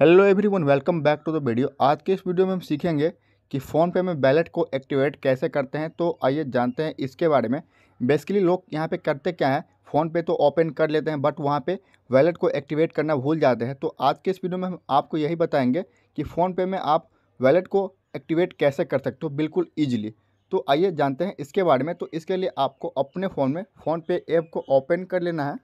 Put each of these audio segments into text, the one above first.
hello everyone welcome back to the video आज के इस वीडियो में हम सीखेंगे कि फ़ोनपे में वैलेट को एक्टिवेट कैसे करते हैं तो आइए जानते हैं इसके बारे में बेसिकली लोग यहाँ पे करते क्या है फ़ोनपे तो ओपन कर लेते हैं बट वहाँ पे वैलेट को एक्टिवेट करना भूल जाते हैं तो आज के इस वीडियो में हम आपको यही बताएंगे कि फ़ोनपे में आप वैलेट को एक्टिवेट कैसे कर सकते हो बिल्कुल ईजिली तो आइए जानते हैं इसके बारे में तो इसके लिए आपको अपने फ़ोन में फ़ोनपे ऐप को ओपन कर लेना है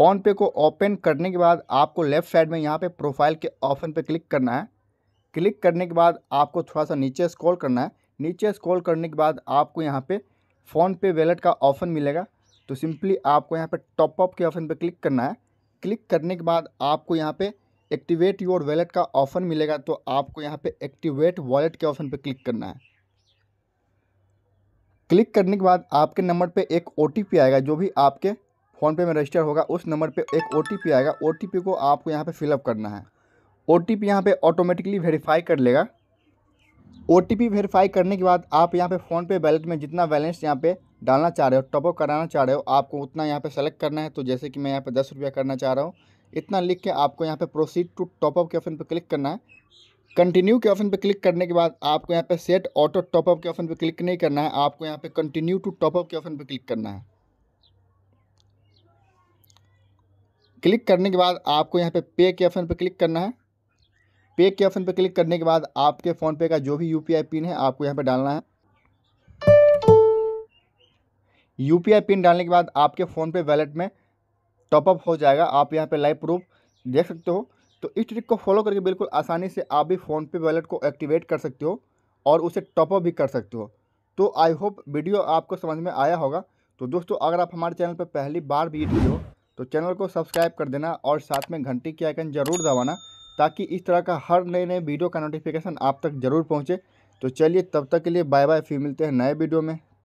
फ़ोन पे को ओपन करने के बाद आपको लेफ़्ट साइड में यहाँ पे प्रोफाइल के ऑप्शन पे क्लिक करना है क्लिक करने के बाद आपको थोड़ा सा नीचे स्क्रॉल करना है नीचे स्क्रॉल करने के बाद आपको यहाँ पे फ़ोन पे वैलेट का ऑप्शन मिलेगा तो सिंपली आपको यहाँ पे टॉपअप के ऑप्शन पे क्लिक करना है क्लिक करने के बाद आपको यहाँ पर एक्टिवेट योर वैलेट का ऑप्शन मिलेगा तो आपको यहाँ पर एक्टिवेट वॉलेट के ऑप्शन पर क्लिक करना है क्लिक करने के बाद आपके नंबर पे एक ओ आएगा जो भी आपके फ़ोनपे में रजिस्टर होगा उस नंबर पे एक ओ आएगा ओ को आपको यहाँ पे फिलअप करना है ओ टी पी यहाँ पर ऑटोमेटिकली वेरीफाई कर लेगा ओ टी पी वेरीफाई करने के बाद आप यहाँ पे फ़ोनपे वैलेट में जितना बैलेंस यहाँ पे डालना चाह रहे हो टॉपअप कराना चाह रहे हो आपको उतना यहाँ पे सेलेक्ट करना है तो जैसे कि मैं यहाँ पे दस रुपया करना चाह रहा हूँ इतना लिख के आपको यहाँ पे प्रोसीड टू टॉपअप के ऑप्शन पे क्लिक करना है कंटिन्यू के ऑप्शन पे क्लिक करने के बाद आपको यहाँ पे सेट ऑटो टॉपअप के ऑप्शन पे क्लिक नहीं करना है आपको यहाँ पे कंटिन्यू टू टॉपअप के ऑप्शन पे क्लिक करना है क्लिक करने के बाद आपको यहाँ पे पे के ऑप्शन पर क्लिक करना है पे के ऑप्शन पर क्लिक करने के बाद आपके फ़ोन पे का जो भी यू पिन है आपको यहाँ पर डालना है यू पिन डालने के बाद आपके फ़ोन पे वैलेट में टॉपअप हो जाएगा आप यहाँ पे लाइव प्रूफ देख सकते हो तो इस ट्रिक को फॉलो करके बिल्कुल आसानी से आप भी फ़ोनपे वैलेट को एक्टिवेट कर सकते हो और उसे टॉपअप भी कर सकते हो तो आई होप वीडियो आपको समझ में आया होगा तो दोस्तों अगर आप हमारे चैनल पर पहली बार भी वीडियो तो चैनल को सब्सक्राइब कर देना और साथ में घंटी के आइकन जरूर दबाना ताकि इस तरह का हर नए नए वीडियो का नोटिफिकेशन आप तक ज़रूर पहुँचे तो चलिए तब तक के लिए बाय बाय फिर मिलते हैं नए वीडियो में